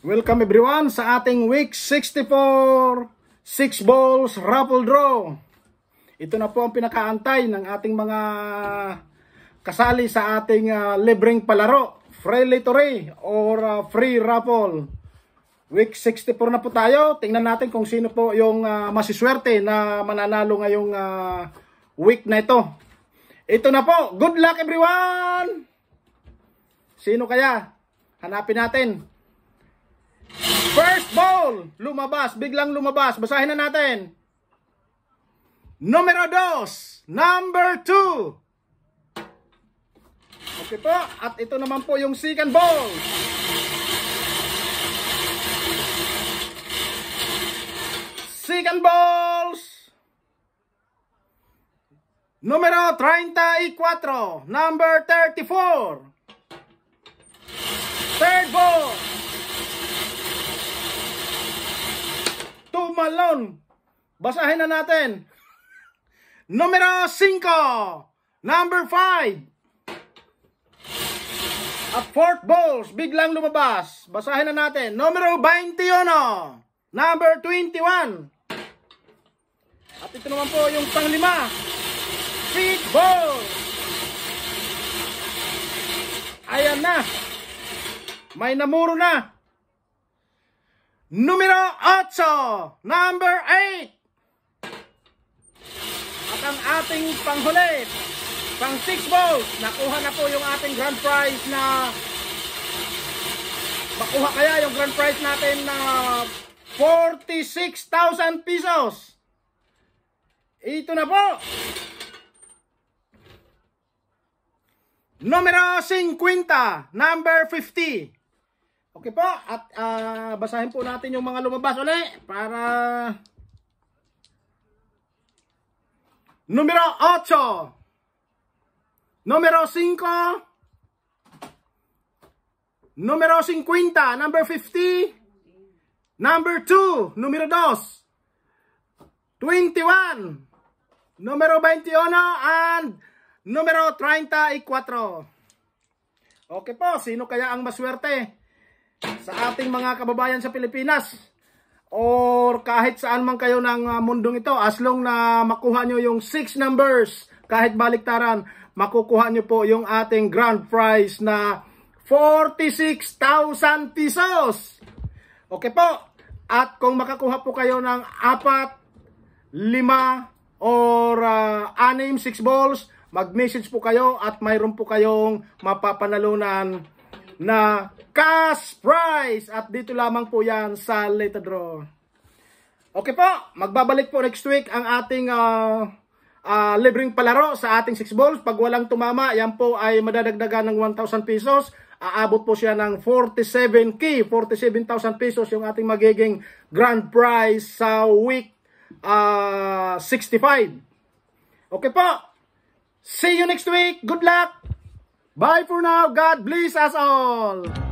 Welcome everyone sa ating week 64 six balls raffle draw. Ito na po ang pinakaantay ng ating mga kasali sa ating uh, libreng palaro, free lottery or uh, free raffle. Week 64 na po tayo. Tingnan natin kung sino po yung uh, masiswerte na mananalo ngayong uh, week na ito. Ito na po. Good luck everyone. Sino kaya? Hanapin natin lumabas, biglang lumabas. Basahin na natin. Numero 2, number 2. Okay po, at ito naman po yung second ball. Second balls. Numero 34, number 34. personal Basahin na natin. Numero 5. Number 5. At fourth Balls, biglang lumabas. Basahin na natin. Numero 21. Number 21. At ito naman po yung panglima. Street Balls. Ayan na. May namuro na. Numero 8, number 8. At ang ating panghuli, pang 6 volts, nakuha na po yung ating grand prize na makuha kaya yung grand prize natin na 46,000 pesos. Ito na po. Numero 50, number 50. Okay po, at uh, basahin po natin yung mga lumabas ulit para... Numero 8. Numero 5. Numero 50. Number 50. Number 2. Numero 2. 21. Numero 21 and numero 34. Okay po, sino kaya ang maswerte? sa ating mga kababayan sa Pilipinas or kahit saan man kayo ng ah, mundong ito as long na makuha nyo yung 6 numbers kahit baliktaran makukuha nyo po yung ating grand prize na 46,000 pesos okay po at kung makakuha po kayo ng 4, 5 or uh, 6, 6 balls mag-message po kayo at mayroon po kayong mapapanalunan na cash prize. At dito lamang po yan sa Late Draw. Okay po, magbabalik po next week ang ating uh, uh, libreng palaro sa ating 6 balls. Pag walang tumama, yan po ay madadagdagan ng 1,000 pesos aabot po siya ng 47K, 47,000 pesos yung ating magiging grand prize sa week uh, ah, 65. Okay po. See you next week. Good luck. Bye for now. God bless us all.